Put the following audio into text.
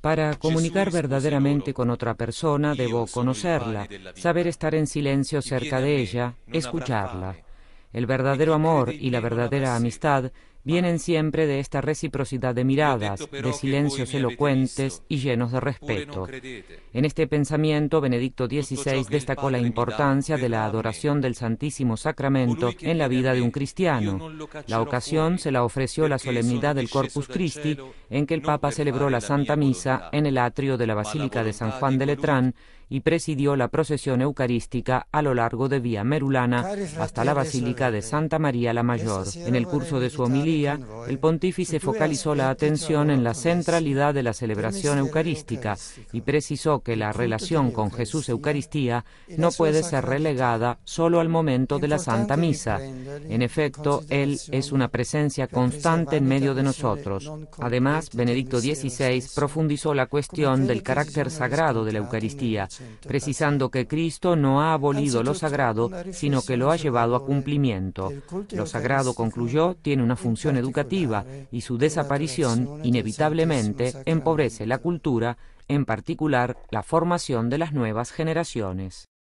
Para comunicar verdaderamente con otra persona debo conocerla, saber estar en silencio cerca de ella, escucharla. El verdadero amor y la verdadera amistad vienen siempre de esta reciprocidad de miradas, de silencios elocuentes y llenos de respeto. En este pensamiento, Benedicto XVI destacó la importancia de la adoración del Santísimo Sacramento en la vida de un cristiano. La ocasión se la ofreció la solemnidad del Corpus Christi, en que el Papa celebró la Santa Misa en el atrio de la Basílica de San Juan de Letrán y presidió la procesión eucarística a lo largo de Vía Merulana hasta la Basílica de Santa María la Mayor. En el curso de su homilía, el pontífice focalizó la atención en la centralidad de la celebración eucarística y precisó que la relación con Jesús Eucaristía no puede ser relegada solo al momento de la Santa Misa. En efecto, Él es una presencia constante en medio de nosotros. Además, Benedicto XVI profundizó la cuestión del carácter sagrado de la Eucaristía, precisando que Cristo no ha abolido lo sagrado, sino que lo ha llevado a cumplimiento. Lo sagrado, concluyó, tiene una función educativa y su desaparición inevitablemente empobrece la cultura, en particular la formación de las nuevas generaciones.